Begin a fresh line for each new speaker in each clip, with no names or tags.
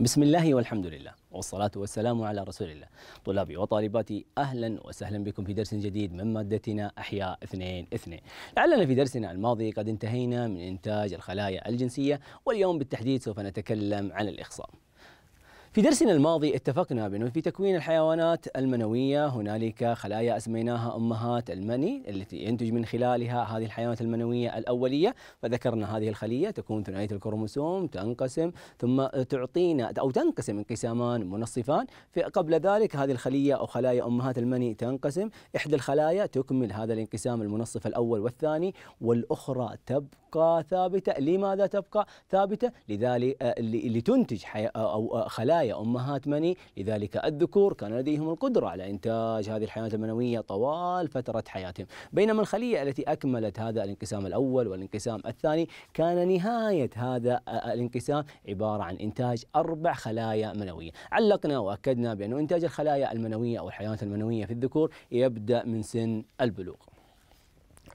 بسم الله والحمد لله والصلاة والسلام على رسول الله طلابي وطالباتي أهلا وسهلا بكم في درس جديد من مادتنا أحياء 2 2 لعلنا في درسنا الماضي قد انتهينا من إنتاج الخلايا الجنسية واليوم بالتحديد سوف نتكلم عن الإخصاب في درسنا الماضي اتفقنا بأنه في تكوين الحيوانات المنوية هنالك خلايا أسميناها أمهات المني التي ينتج من خلالها هذه الحيوانات المنوية الأولية فذكرنا هذه الخلية تكون ثنائية الكروموسوم تنقسم ثم تعطينا أو تنقسم انقسامان منصفان قبل ذلك هذه الخلية أو خلايا أمهات المني تنقسم إحدى الخلايا تكمل هذا الانقسام المنصف الأول والثاني والأخرى تبقى ثابتة لماذا تبقى ثابتة لذلك آه، لتنتج آه، أو آه، خلايا يا أمهات مني لذلك الذكور كان لديهم القدرة على إنتاج هذه الحيوانات المنوية طوال فترة حياتهم بينما الخلية التي أكملت هذا الانقسام الأول والانقسام الثاني كان نهاية هذا الانقسام عبارة عن إنتاج أربع خلايا منوية علقنا وأكدنا بأن إنتاج الخلايا المنوية أو الحيوانات المنوية في الذكور يبدأ من سن البلوغ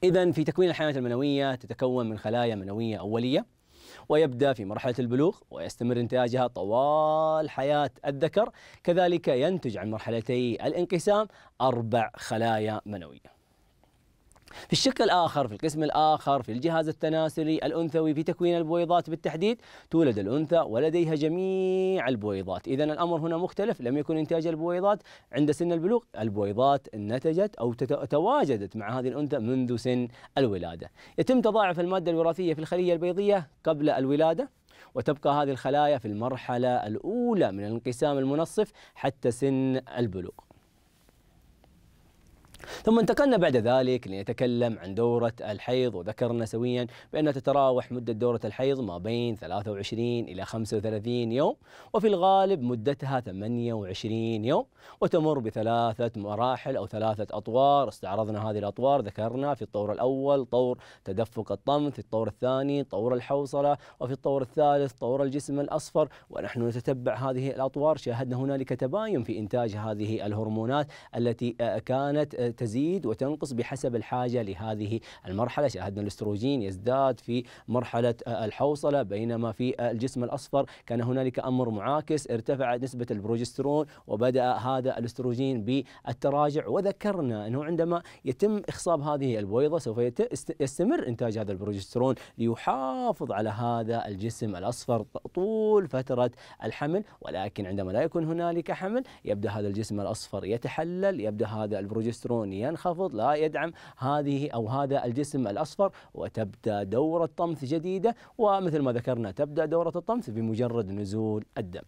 إذا في تكوين الحيوانات المنوية تتكون من خلايا منوية أولية ويبدأ في مرحلة البلوغ ويستمر إنتاجها طوال حياة الذكر كذلك ينتج عن مرحلتي الانقسام أربع خلايا منوية في الشق الآخر في القسم الآخر في الجهاز التناسلي الأنثوي في تكوين البويضات بالتحديد تولد الأنثى ولديها جميع البويضات إذا الأمر هنا مختلف لم يكن إنتاج البويضات عند سن البلوغ البويضات نتجت أو تواجدت مع هذه الأنثى منذ سن الولادة يتم تضاعف المادة الوراثية في الخلية البيضية قبل الولادة وتبقى هذه الخلايا في المرحلة الأولى من الانقسام المنصف حتى سن البلوغ ثم انتقلنا بعد ذلك لنتكلم عن دورة الحيض وذكرنا سويا بأن تتراوح مدة دورة الحيض ما بين 23 إلى 35 يوم وفي الغالب مدتها 28 يوم وتمر بثلاثة مراحل أو ثلاثة أطوار استعرضنا هذه الأطوار ذكرنا في الطور الأول طور تدفق الطمث في الطور الثاني طور الحوصلة وفي الطور الثالث طور الجسم الأصفر ونحن نتتبع هذه الأطوار شاهدنا هنالك تباين في إنتاج هذه الهرمونات التي آه، كانت آه، تزيد وتنقص بحسب الحاجة لهذه المرحلة شاهدنا الاستروجين يزداد في مرحلة آه، الحوصلة بينما في آه، الجسم الأصفر كان هنالك أمر معاكس ارتفعت نسبة البروجسترون وبدأ هذا الاستروجين بالتراجع وذكرنا أنه عندما يتم إخصاب هذه البويضة سوف يستمر إنتاج هذا البروجسترون ليحافظ على هذا الجسم الأصفر طول فترة الحمل ولكن عندما لا يكون هنالك حمل يبدأ هذا الجسم الأصفر يتحلل يبدأ هذا البروجسترون اللون ينخفض لا يدعم هذه أو هذا الجسم الأصفر وتبدأ دورة طمث جديدة ومثل ما ذكرنا تبدأ دورة الطمث بمجرد نزول الدم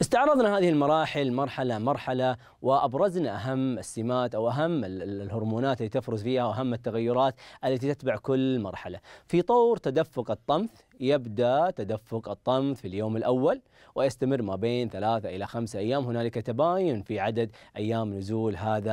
استعرضنا هذه المراحل مرحلة مرحلة وأبرزنا أهم السمات أو أهم الهرمونات التي تفرز فيها وأهم التغيرات التي تتبع كل مرحلة في طور تدفق الطمث يبدأ تدفق الطمث في اليوم الأول ويستمر ما بين ثلاثة إلى خمسة أيام هنالك تباين في عدد أيام نزول هذا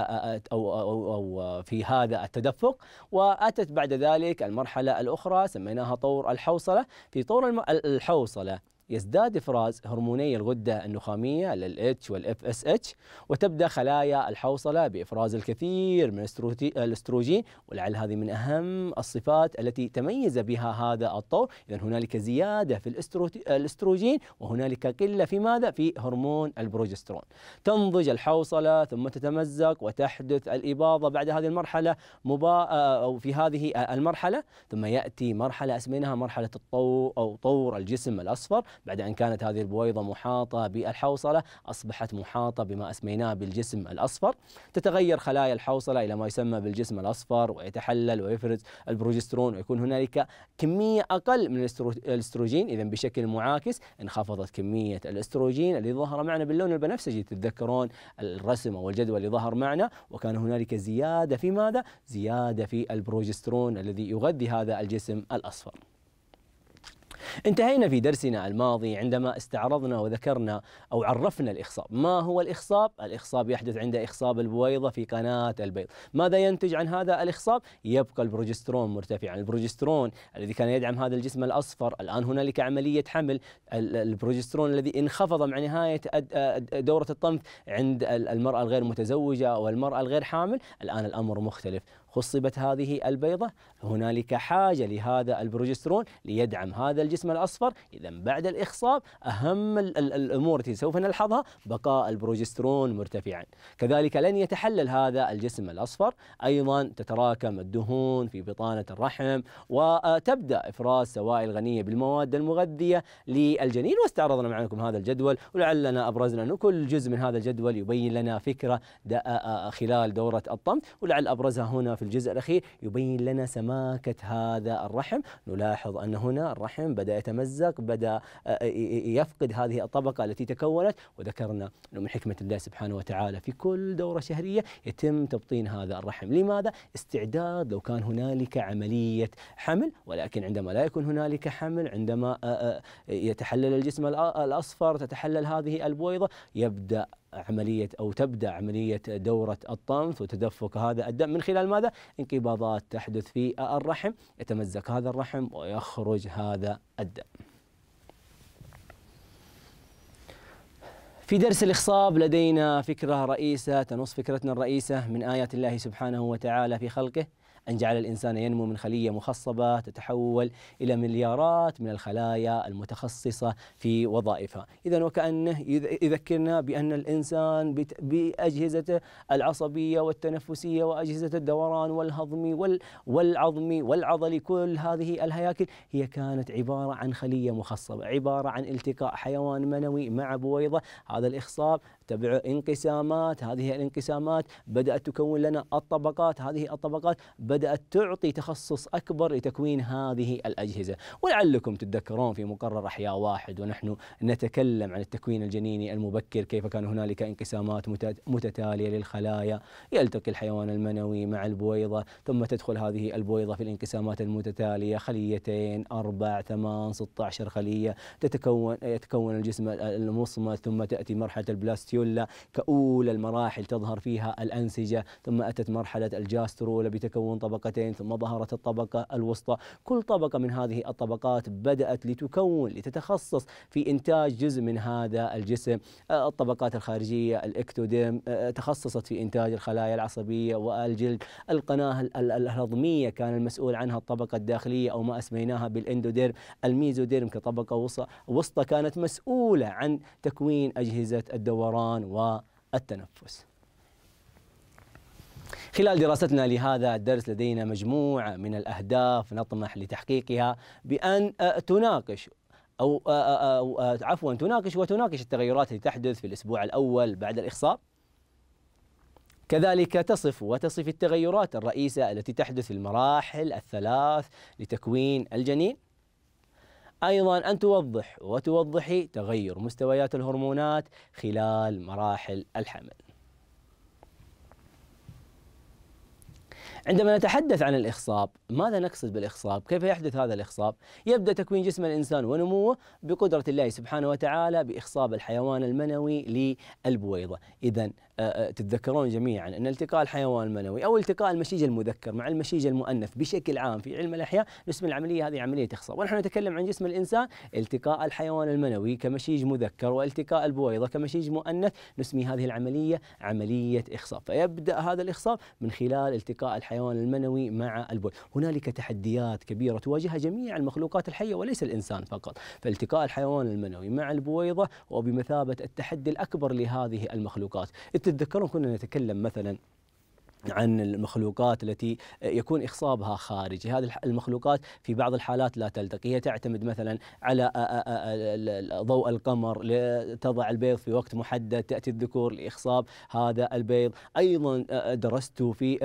أو, أو, أو في هذا التدفق وأتت بعد ذلك المرحلة الأخرى سميناها طور الحوصلة في طور الحوصلة يزداد إفراز هرموني الغدة النخامية للاتش والاف اس اتش وتبدأ خلايا الحوصلة بإفراز الكثير من الاستروجين ولعل هذه من أهم الصفات التي تميز بها هذا الطور إذا هنالك زيادة في الاستروجين وهنالك قلة في ماذا؟ في هرمون البروجسترون تنضج الحوصلة ثم تتمزق وتحدث الإباضة بعد هذه المرحلة مبا أو في هذه المرحلة ثم يأتي مرحلة اسميناها مرحلة الطور أو طور الجسم الأصفر بعد أن كانت هذه البويضة محاطة بالحوصلة أصبحت محاطة بما أسميناه بالجسم الأصفر تتغير خلايا الحوصلة إلى ما يسمى بالجسم الأصفر ويتحلل ويفرز البروجسترون ويكون هنالك كمية أقل من الاستروجين إذا بشكل معاكس انخفضت كمية الاستروجين اللي ظهر معنا باللون البنفسجي تتذكرون الرسم أو الجدول اللي ظهر معنا وكان هنالك زيادة في ماذا؟ زيادة في البروجسترون الذي يغذي هذا الجسم الأصفر انتهينا في درسنا الماضي عندما استعرضنا وذكرنا أو عرفنا الإخصاب ما هو الإخصاب؟ الإخصاب يحدث عند إخصاب البويضة في قناة البيض ماذا ينتج عن هذا الإخصاب؟ يبقى البروجسترون مرتفعا البروجسترون الذي كان يدعم هذا الجسم الأصفر الآن هنالك عملية حمل البروجسترون الذي انخفض مع نهاية دورة الطنف عند المرأة الغير متزوجة والمرأة الغير حامل الآن الأمر مختلف خصبت هذه البيضة هنالك حاجة لهذا البروجسترون ليدعم هذا الجسم الأصفر إذا بعد الإخصاب أهم الأمور التي سوف نلحظها بقاء البروجسترون مرتفعا كذلك لن يتحلل هذا الجسم الأصفر أيضا تتراكم الدهون في بطانة الرحم وتبدأ إفراز سوائل غنية بالمواد المغذية للجنين واستعرضنا معكم هذا الجدول ولعلنا أبرزنا أنه كل جزء من هذا الجدول يبين لنا فكرة خلال دورة الطمث ولعل أبرزها هنا في الجزء الأخير يبين لنا سماكة هذا الرحم نلاحظ أن هنا الرحم بدأ يتمزق بدأ آه، آه، يفقد هذه الطبقة التي تكونت وذكرنا أنه من حكمة الله سبحانه وتعالى في كل دورة شهرية يتم تبطين هذا الرحم لماذا؟ استعداد لو كان هنالك عملية حمل ولكن عندما لا يكون هنالك حمل عندما آه، يتحلل الجسم الأصفر تتحلل هذه البويضة يبدأ عملية أو تبدأ عملية دورة الطمث وتدفق هذا الدم من خلال ماذا؟ انقباضات تحدث في الرحم يتمزق هذا الرحم ويخرج هذا الدم في درس الإخصاب لدينا فكرة رئيسة تنص فكرتنا الرئيسة من آيات الله سبحانه وتعالى في خلقه أن جعل الإنسان ينمو من خلية مخصبة تتحول إلى مليارات من الخلايا المتخصصة في وظائفها إذا وكأنه يذكرنا بأن الإنسان بأجهزته العصبية والتنفسية وأجهزة الدوران والهضمي والعظمي والعضلي كل هذه الهياكل هي كانت عبارة عن خلية مخصبة عبارة عن التقاء حيوان منوي مع بويضة هذا الإخصاب تبع انقسامات هذه الانقسامات بدأت تكون لنا الطبقات هذه الطبقات بدأت تعطي تخصص أكبر لتكوين هذه الأجهزة ولعلكم تتذكرون في مقرر أحياء واحد ونحن نتكلم عن التكوين الجنيني المبكر كيف كان هنالك انقسامات متتالية للخلايا يلتقي الحيوان المنوي مع البويضة ثم تدخل هذه البويضة في الانقسامات المتتالية خليتين أربع ثمان 16 خلية تتكون يتكون الجسم المصمت ثم تأتي مرحلة البلاستيوم الفستيولا كأولى المراحل تظهر فيها الأنسجة ثم أتت مرحلة الجاسترولا بتكون طبقتين ثم ظهرت الطبقة الوسطى كل طبقة من هذه الطبقات بدأت لتكون لتتخصص في إنتاج جزء من هذا الجسم الطبقات الخارجية الإكتوديم تخصصت في إنتاج الخلايا العصبية والجلد القناة الهضمية كان المسؤول عنها الطبقة الداخلية أو ما أسميناها بالإندوديرم الميزوديرم كطبقة وسطى كانت مسؤولة عن تكوين أجهزة الدوران الدوران والتنفس خلال دراستنا لهذا الدرس لدينا مجموعة من الأهداف نطمح لتحقيقها بأن آه، تناقش أو, آه، آه، أو, أو عفوا تناقش وتناقش التغيرات التي تحدث في الأسبوع الأول بعد الإخصاب كذلك تصف وتصف التغيرات الرئيسة التي تحدث في المراحل الثلاث لتكوين الجنين أيضا أن توضح وتوضحي تغير مستويات الهرمونات خلال مراحل الحمل عندما نتحدث عن الإخصاب ماذا نقصد بالإخصاب كيف يحدث هذا الإخصاب يبدأ تكوين جسم الإنسان ونموه بقدرة الله سبحانه وتعالى بإخصاب الحيوان المنوي للبويضة إذا آه، آه، تتذكرون جميعا ان التقاء الحيوان المنوي او التقاء المشيج المذكر مع المشيج المؤنث بشكل عام في علم الاحياء نسمي العمليه هذه عمليه اخصاء ونحن نتكلم عن جسم الانسان التقاء الحيوان المنوي كمشيج مذكر والتقاء البويضه كمشيج مؤنث نسمي هذه العمليه عمليه اخصاب فيبدا هذا الاخصاب من خلال التقاء الحيوان المنوي مع البويضه هنالك تحديات كبيره تواجهها جميع المخلوقات الحيه وليس الانسان فقط فالتقاء الحيوان المنوي مع البويضه وبمثابه التحدي الاكبر لهذه المخلوقات تتذكرون كنا نتكلم مثلا عن المخلوقات التي يكون إخصابها خارجي هذه المخلوقات في بعض الحالات لا تلتقي هي تعتمد مثلا على ضوء القمر لتضع البيض في وقت محدد تأتي الذكور لإخصاب هذا البيض أيضا درست في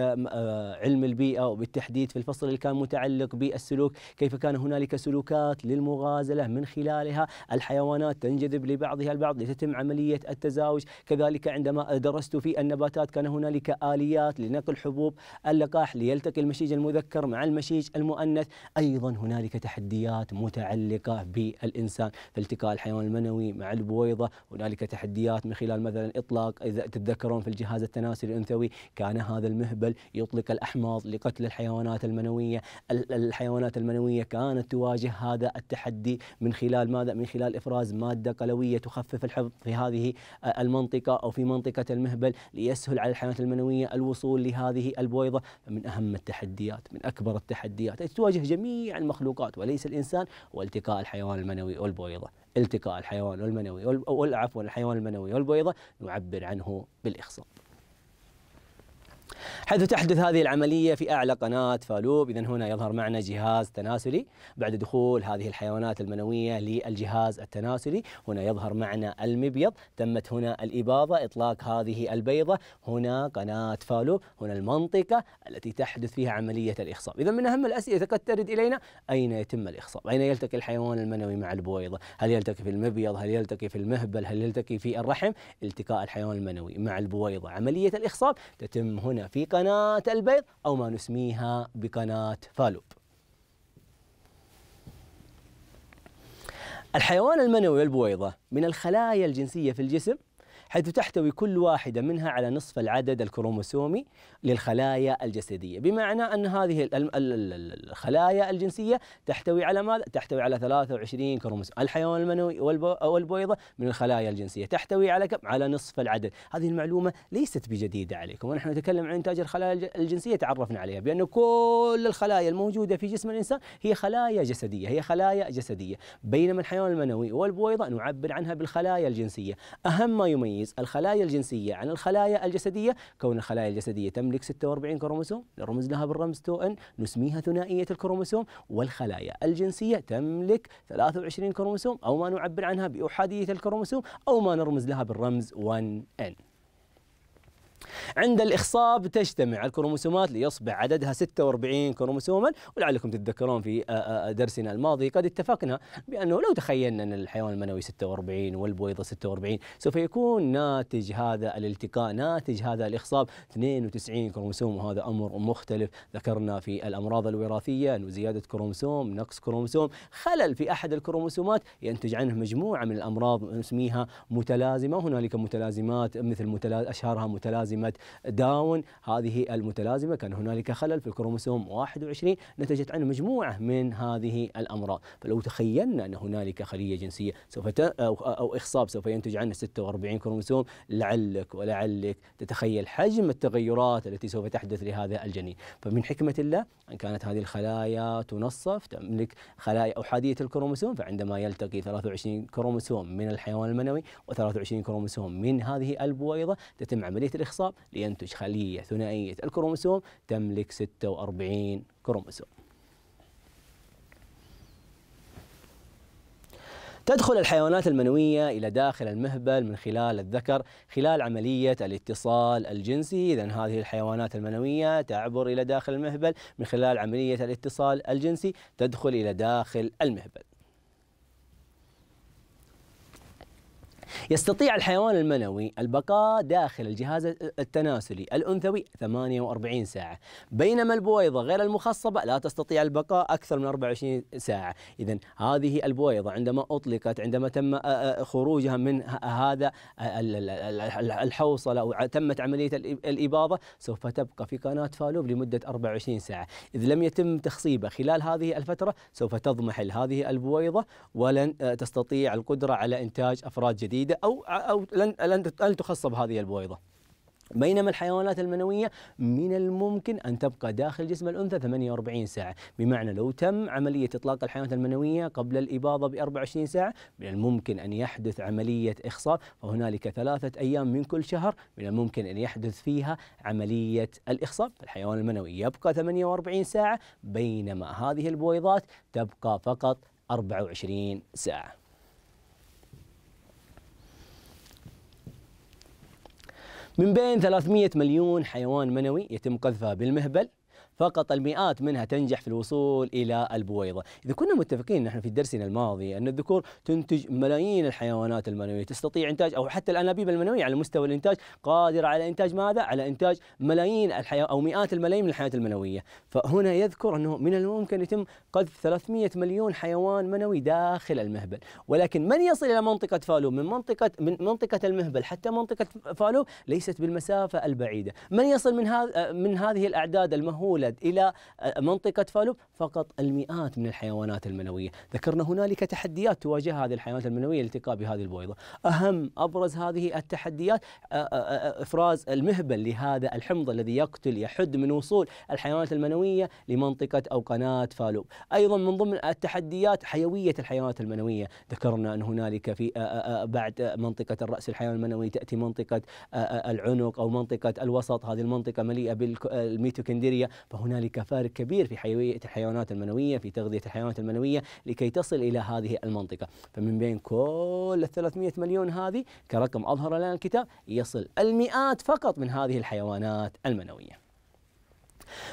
علم البيئة وبالتحديد في الفصل اللي كان متعلق بالسلوك كيف كان هنالك سلوكات للمغازلة من خلالها الحيوانات تنجذب لبعضها البعض لتتم عملية التزاوج كذلك عندما درست في النباتات كان هنالك آليات لنقل حبوب اللقاح ليلتقي المشيج المذكر مع المشيج المؤنث أيضا هنالك تحديات متعلقة بالإنسان فالتقاء الحيوان المنوي مع البويضة هنالك تحديات من خلال مثلا إطلاق إذا تتذكرون في الجهاز التناسلي الأنثوي كان هذا المهبل يطلق الأحماض لقتل الحيوانات المنوية الحيوانات المنوية كانت تواجه هذا التحدي من خلال ماذا؟ من خلال إفراز مادة قلوية تخفف الحفظ في هذه المنطقة أو في منطقة المهبل ليسهل على الحيوانات المنوية الوصول الوصول لهذه البويضة من أهم التحديات من أكبر التحديات التي تواجه جميع المخلوقات وليس الإنسان والتقاء الحيوان المنوي والبويضة التقاء الحيوان المنوي والعفو الحيوان المنوي والبويضة نعبر عنه بالإخصاب حيث تحدث هذه العملية في أعلى قناة فالوب إذا هنا يظهر معنا جهاز تناسلي بعد دخول هذه الحيوانات المنوية للجهاز التناسلي هنا يظهر معنا المبيض تمت هنا الإباضة إطلاق هذه البيضة هنا قناة فالوب هنا المنطقة التي تحدث فيها عملية الإخصاب إذا من أهم الأسئلة قد ترد إلينا أين يتم الإخصاب أين يلتقي الحيوان المنوي مع البويضة هل يلتقي في المبيض هل يلتقي في المهبل هل يلتقي في الرحم التقاء الحيوان المنوي مع البويضة عملية الإخصاب تتم هنا في قناة البيض أو ما نسميها بقناة فالوب الحيوان المنوي البويضة من الخلايا الجنسية في الجسم حيث تحتوي كل واحدة منها على نصف العدد الكروموسومي للخلايا الجسدية بمعنى أن هذه الخلايا الجنسية تحتوي على ماذا؟ تحتوي على 23 كروموسوم الحيوان المنوي والبويضة من الخلايا الجنسية تحتوي على كم؟ على نصف العدد هذه المعلومة ليست بجديدة عليكم ونحن نتكلم عن إنتاج الخلايا الجنسية تعرفنا عليها بأن كل الخلايا الموجودة في جسم الإنسان هي خلايا جسدية هي خلايا جسدية بينما الحيوان المنوي والبويضة نعبر عنها بالخلايا الجنسية أهم ما يميز تميز الخلايا الجنسية عن الخلايا الجسدية كون الخلايا الجسدية تملك 46 كروموسوم نرمز لها بالرمز 2N نسميها ثنائية الكروموسوم والخلايا الجنسية تملك 23 كروموسوم أو ما نعبر عنها بأحادية الكروموسوم أو ما نرمز لها بالرمز 1N عند الإخصاب تجتمع الكروموسومات ليصبح عددها 46 كروموسوما ولعلكم تتذكرون في درسنا الماضي قد اتفقنا بأنه لو تخيلنا أن الحيوان المنوي 46 والبويضة 46 سوف يكون ناتج هذا الالتقاء ناتج هذا الإخصاب 92 كروموسوم وهذا أمر مختلف ذكرنا في الأمراض الوراثية أنه زيادة كروموسوم نقص كروموسوم خلل في أحد الكروموسومات ينتج عنه مجموعة من الأمراض نسميها متلازمة وهنالك متلازمات مثل متلاز... أشهرها متلازمة متلازمه داون هذه المتلازمه كان هنالك خلل في الكروموسوم 21 نتجت عنه مجموعه من هذه الامراض فلو تخيلنا ان هنالك خليه جنسيه سوف ت... أو... او اخصاب سوف ينتج عنه 46 كروموسوم لعلك ولعلك تتخيل حجم التغيرات التي سوف تحدث لهذا الجنين فمن حكمه الله ان كانت هذه الخلايا تنصف تملك خلايا احاديه الكروموسوم فعندما يلتقي 23 كروموسوم من الحيوان المنوي و23 كروموسوم من هذه البويضه تتم عمليه الاخصاب الخاصة لينتج خلية ثنائية الكروموسوم تملك 46 كروموسوم تدخل الحيوانات المنوية إلى داخل المهبل من خلال الذكر خلال عملية الاتصال الجنسي إذا هذه الحيوانات المنوية تعبر إلى داخل المهبل من خلال عملية الاتصال الجنسي تدخل إلى داخل المهبل يستطيع الحيوان المنوي البقاء داخل الجهاز التناسلي الأنثوي 48 ساعة بينما البويضة غير المخصبة لا تستطيع البقاء أكثر من 24 ساعة إذا هذه البويضة عندما أطلقت عندما تم آه، آه، خروجها من هذا الحوصلة أو تمت عملية الإباضة سوف تبقى في قناة فالوب لمدة 24 ساعة إذا لم يتم تخصيبها خلال هذه الفترة سوف تضمحل هذه البويضة ولن آه، تستطيع القدرة على إنتاج أفراد جديدة جيدة أو أو لن لن تخصب هذه البويضة. بينما الحيوانات المنوية من الممكن أن تبقى داخل جسم الأنثى 48 ساعة بمعنى لو تم عملية إطلاق الحيوانات المنوية قبل الإباضة ب 24 ساعة من الممكن أن يحدث عملية إخصاب فهنالك ثلاثة أيام من كل شهر من الممكن أن يحدث فيها عملية الإخصاب الحيوان المنوي يبقى 48 ساعة بينما هذه البويضات تبقى فقط 24 ساعة من بين 300 مليون حيوان منوي يتم قذفها بالمهبل فقط المئات منها تنجح في الوصول إلى البويضة إذا كنا متفقين نحن في درسنا الماضي أن الذكور تنتج ملايين الحيوانات المنوية تستطيع إنتاج أو حتى الأنابيب المنوية على مستوى الإنتاج قادرة على إنتاج ماذا؟ على إنتاج ملايين الحيو... أو مئات الملايين من الحيوانات المنوية فهنا يذكر أنه من الممكن يتم قذف 300 مليون حيوان منوي داخل المهبل ولكن من يصل إلى منطقة فالو من منطقة من منطقة المهبل حتى منطقة فالو ليست بالمسافة البعيدة من يصل من, هذا من هذه الأعداد المهولة البلد إلى منطقة فالوب فقط المئات من الحيوانات المنوية ذكرنا هنالك تحديات تواجهها هذه الحيوانات المنوية لالتقاء بهذه البويضة أهم أبرز هذه التحديات إفراز المهبل لهذا الحمض الذي يقتل يحد من وصول الحيوانات المنوية لمنطقة أو قناة فالوب أيضا من ضمن التحديات حيوية الحيوانات المنوية ذكرنا أن هنالك في بعد منطقة الرأس الحيوان المنوي تأتي منطقة العنق أو منطقة الوسط هذه المنطقة مليئة بالميتوكندريا فهنالك فارق كبير في حيوية الحيوانات المنوية في تغذية الحيوانات المنوية لكي تصل إلى هذه المنطقة فمن بين كل ال 300 مليون هذه كرقم أظهر لنا الكتاب يصل المئات فقط من هذه الحيوانات المنويه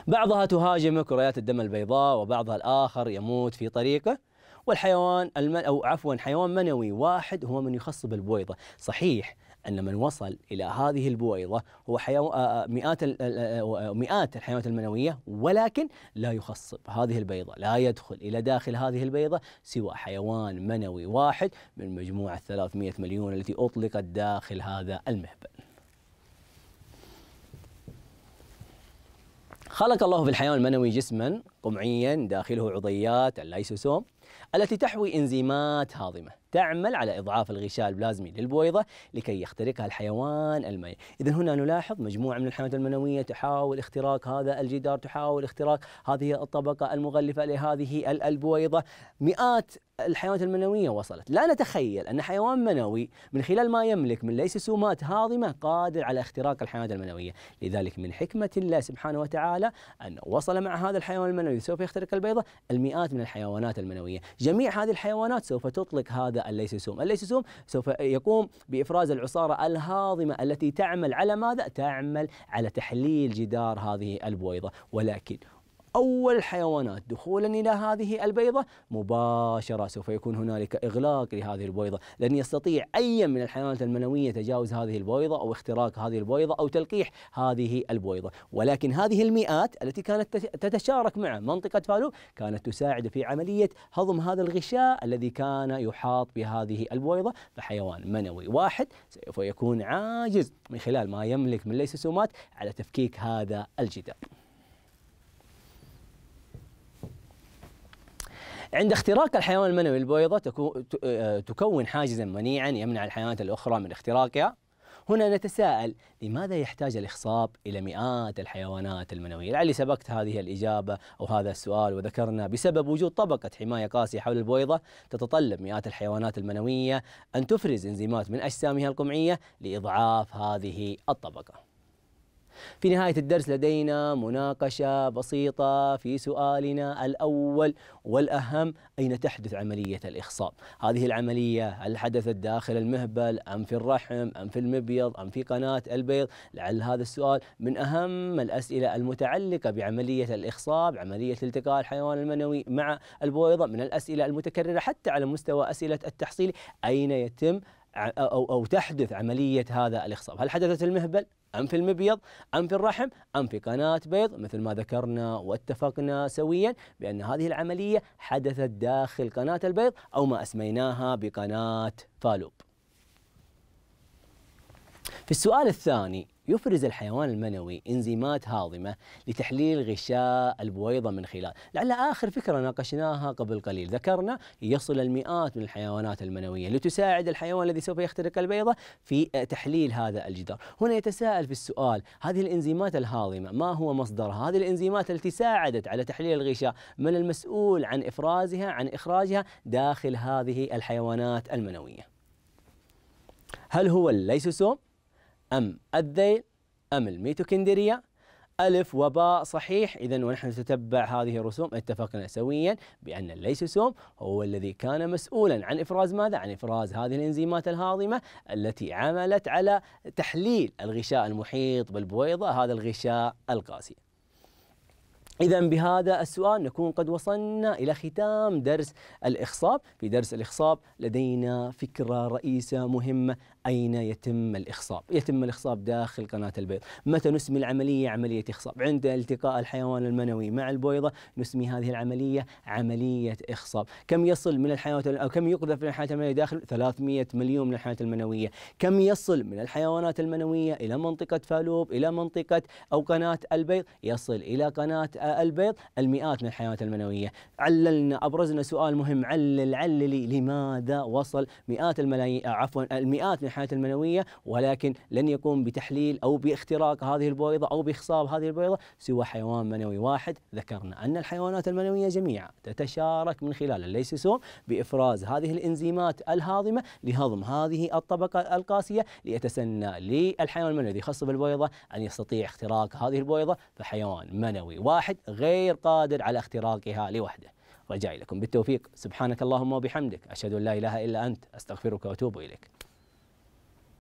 بعضها تهاجم كريات الدم البيضاء وبعضها الآخر يموت في طريقه والحيوان المن أو عفوا حيوان منوي واحد هو من يخصب البويضة صحيح أن من وصل إلى هذه البويضة هو حيو... آه، آه، مئات آه، مئات الحيوانات المنوية ولكن لا يخصب هذه البيضة لا يدخل إلى داخل هذه البيضة سوى حيوان منوي واحد من مجموعة 300 مليون التي أطلقت داخل هذا المهبل خلق الله في الحيوان المنوي جسما قمعيا داخله عضيات الليسوسوم التي تحوي إنزيمات هاضمة تعمل على إضعاف الغشاء البلازمي للبويضة لكي يخترقها الحيوان المائي إذا هنا نلاحظ مجموعة من الحيوانات المنوية تحاول اختراق هذا الجدار تحاول اختراق هذه الطبقة المغلفة لهذه البويضة مئات الحيوانات المنوية وصلت لا نتخيل أن حيوان منوي من خلال ما يملك من سومات هاضمة قادر على اختراق الحيوانات المنوية لذلك من حكمة الله سبحانه وتعالى أن وصل مع هذا الحيوان المنوي سوف يخترق البيضة المئات من الحيوانات المنوية جميع هذه الحيوانات سوف تطلق هذا الليسوسوم الليسوسوم سوف يقوم بإفراز العصارة الهاضمة التي تعمل على ماذا؟ تعمل على تحليل جدار هذه البويضة ولكن أول الحيوانات دخولا إلى هذه البيضة مباشرة سوف يكون هنالك إغلاق لهذه البويضة لن يستطيع أي من الحيوانات المنوية تجاوز هذه البويضة أو اختراق هذه البويضة أو تلقيح هذه البويضة ولكن هذه المئات التي كانت تتشارك مع منطقة فالو كانت تساعد في عملية هضم هذا الغشاء الذي كان يحاط بهذه البويضة فحيوان منوي واحد سوف يكون عاجز من خلال ما يملك من ليسوسومات على تفكيك هذا الجدار عند اختراق الحيوان المنوي البويضة آه، تكون حاجزا منيعا يمنع الحيوانات الأخرى من اختراقها هنا نتساءل لماذا يحتاج الإخصاب إلى مئات الحيوانات المنوية؟ لعلي سبقت هذه الإجابة أو هذا السؤال وذكرنا بسبب وجود طبقة حماية قاسية حول البويضة تتطلب مئات الحيوانات المنوية أن تفرز إنزيمات من أجسامها القمعية لإضعاف هذه الطبقة في نهاية الدرس لدينا مناقشة بسيطة في سؤالنا الأول والأهم أين تحدث عملية الإخصاب هذه العملية هل حدثت داخل المهبل أم في الرحم أم في المبيض أم في قناة البيض لعل هذا السؤال من أهم الأسئلة المتعلقة بعملية الإخصاب عملية التقاء الحيوان المنوي مع البويضة من الأسئلة المتكررة حتى على مستوى أسئلة التحصيل أين يتم أو, أو تحدث عملية هذا الإخصاب هل حدثت المهبل أم في المبيض أم في الرحم أم في قناة بيض مثل ما ذكرنا واتفقنا سويا بأن هذه العملية حدثت داخل قناة البيض أو ما أسميناها بقناة فالوب في السؤال الثاني يفرز الحيوان المنوي انزيمات هاضمة لتحليل غشاء البويضة من خلال لعل آخر فكرة ناقشناها قبل قليل ذكرنا يصل المئات من الحيوانات المنوية لتساعد الحيوان الذي سوف يخترق البيضة في تحليل هذا الجدار هنا يتساءل في السؤال هذه الإنزيمات الهاضمة ما هو مصدرها هذه الإنزيمات التي ساعدت على تحليل الغشاء من المسؤول عن إفرازها عن إخراجها داخل هذه الحيوانات المنوية هل هو الليسوسوم أم الذيل أم الميتوكندريا ألف وباء صحيح إذا ونحن نتتبع هذه الرسوم اتفقنا سويا بأن الليسوسوم هو الذي كان مسؤولا عن إفراز ماذا؟ عن إفراز هذه الإنزيمات الهاضمة التي عملت على تحليل الغشاء المحيط بالبويضة هذا الغشاء القاسي إذا بهذا السؤال نكون قد وصلنا إلى ختام درس الإخصاب، في درس الإخصاب لدينا فكرة رئيسة مهمة أين يتم الإخصاب؟ يتم الإخصاب داخل قناة البيض، متى نسمي العملية عملية إخصاب؟ عند التقاء الحيوان المنوي مع البويضة نسمي هذه العملية عملية إخصاب، كم يصل من الحيوانات أو كم يقذف من الحيوانات المنوية داخل 300 مليون من الحيوانات المنوية، كم يصل من الحيوانات المنوية إلى منطقة فالوب إلى منطقة أو قناة البيض؟ يصل إلى قناة البيض المئات من الحيوانات المنويه عللنا ابرزنا سؤال مهم علل عللي لماذا وصل مئات الملايين آه، عفوا المئات من الحيوانات المنويه ولكن لن يقوم بتحليل او باختراق هذه البويضه او باخصاب هذه البويضه سوى حيوان منوي واحد ذكرنا ان الحيوانات المنويه جميعا تتشارك من خلال الليسوسوم بافراز هذه الانزيمات الهاضمه لهضم هذه الطبقه القاسيه ليتسنى للحيوان المنوي الذي يخصب البويضه ان يستطيع اختراق هذه البويضه فحيوان منوي واحد واحد غير قادر على اختراقها لوحده رجائي لكم بالتوفيق سبحانك اللهم وبحمدك أشهد أن لا إله إلا أنت أستغفرك وأتوب إليك